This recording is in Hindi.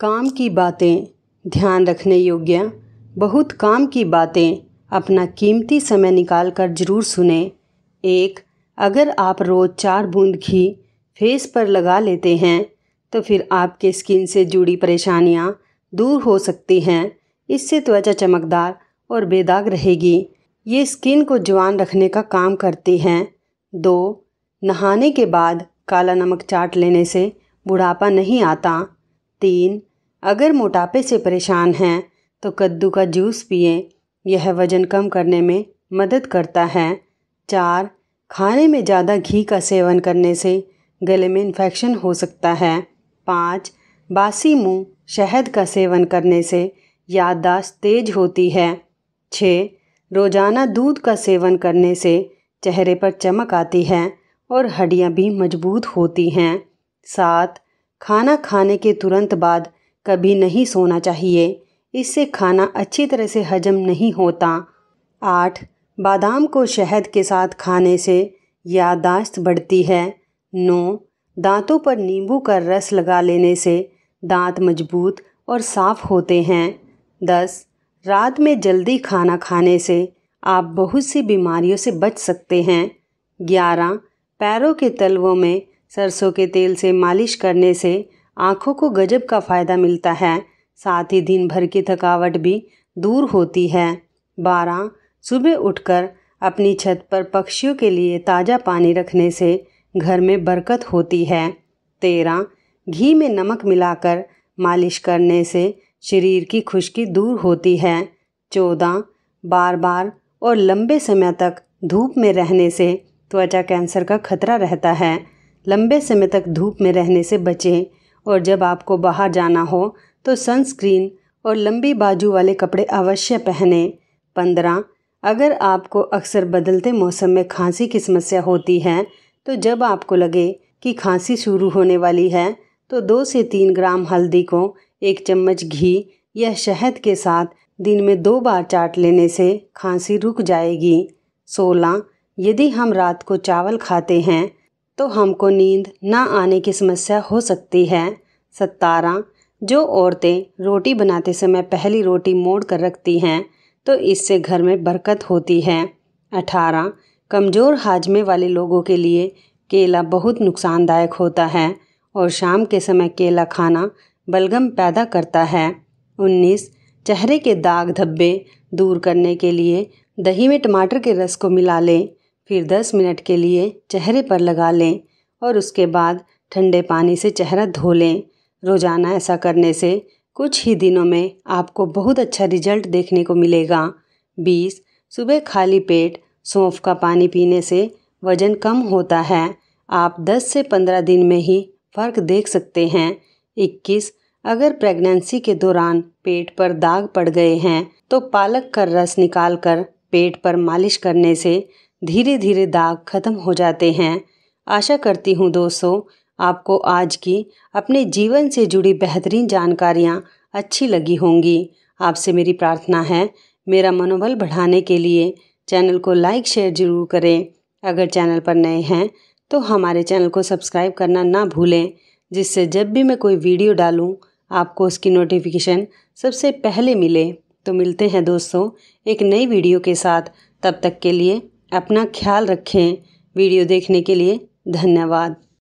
काम की बातें ध्यान रखने योग्य बहुत काम की बातें अपना कीमती समय निकाल कर जरूर सुने एक अगर आप रोज़ चार बूंद घी फेस पर लगा लेते हैं तो फिर आपके स्किन से जुड़ी परेशानियां दूर हो सकती हैं इससे त्वचा चमकदार और बेदाग रहेगी ये स्किन को जवान रखने का काम करती हैं दो नहाने के बाद काला नमक चाट लेने से बुढ़ापा नहीं आता तीन अगर मोटापे से परेशान हैं तो कद्दू का जूस पिए यह वज़न कम करने में मदद करता है चार खाने में ज़्यादा घी का सेवन करने से गले में इन्फेक्शन हो सकता है पाँच बासी मुंह शहद का सेवन करने से याददाश्त तेज होती है छः रोज़ाना दूध का सेवन करने से चेहरे पर चमक आती है और हड्डियाँ भी मजबूत होती हैं सात खाना खाने के तुरंत बाद कभी नहीं सोना चाहिए इससे खाना अच्छी तरह से हजम नहीं होता आठ बादाम को शहद के साथ खाने से यादाश्त बढ़ती है नौ दांतों पर नींबू का रस लगा लेने से दांत मजबूत और साफ होते हैं दस रात में जल्दी खाना खाने से आप बहुत सी बीमारियों से बच सकते हैं ग्यारह पैरों के तलवों में सरसों के तेल से मालिश करने से आँखों को गजब का फ़ायदा मिलता है साथ ही दिन भर की थकावट भी दूर होती है बारह सुबह उठकर अपनी छत पर पक्षियों के लिए ताज़ा पानी रखने से घर में बरकत होती है तेरह घी में नमक मिलाकर मालिश करने से शरीर की खुश्की दूर होती है चौदह बार बार और लंबे समय तक धूप में रहने से त्वचा कैंसर का खतरा रहता है लंबे समय तक धूप में रहने से बचें और जब आपको बाहर जाना हो तो सनस्क्रीन और लंबी बाजू वाले कपड़े अवश्य पहने पंद्रह अगर आपको अक्सर बदलते मौसम में खांसी की समस्या होती है तो जब आपको लगे कि खांसी शुरू होने वाली है तो दो से तीन ग्राम हल्दी को एक चम्मच घी या शहद के साथ दिन में दो बार चाट लेने से खांसी रुक जाएगी सोलह यदि हम रात को चावल खाते हैं तो हमको नींद ना आने की समस्या हो सकती है सतारह जो औरतें रोटी बनाते समय पहली रोटी मोड़ कर रखती हैं तो इससे घर में बरकत होती है अठारह कमज़ोर हाजमे वाले लोगों के लिए केला बहुत नुकसानदायक होता है और शाम के समय केला खाना बलगम पैदा करता है उन्नीस चेहरे के दाग धब्बे दूर करने के लिए दही में टमाटर के रस को मिला लें फिर 10 मिनट के लिए चेहरे पर लगा लें और उसके बाद ठंडे पानी से चेहरा धो लें रोज़ाना ऐसा करने से कुछ ही दिनों में आपको बहुत अच्छा रिजल्ट देखने को मिलेगा बीस सुबह खाली पेट सौंफ का पानी पीने से वज़न कम होता है आप 10 से 15 दिन में ही फ़र्क देख सकते हैं 21 अगर प्रेगनेंसी के दौरान पेट पर दाग पड़ गए हैं तो पालक का रस निकालकर पेट पर मालिश करने से धीरे धीरे दाग खत्म हो जाते हैं आशा करती हूँ दोस्तों आपको आज की अपने जीवन से जुड़ी बेहतरीन जानकारियाँ अच्छी लगी होंगी आपसे मेरी प्रार्थना है मेरा मनोबल बढ़ाने के लिए चैनल को लाइक शेयर जरूर करें अगर चैनल पर नए हैं तो हमारे चैनल को सब्सक्राइब करना ना भूलें जिससे जब भी मैं कोई वीडियो डालूं आपको उसकी नोटिफिकेशन सबसे पहले मिले तो मिलते हैं दोस्तों एक नई वीडियो के साथ तब तक के लिए अपना ख्याल रखें वीडियो देखने के लिए धन्यवाद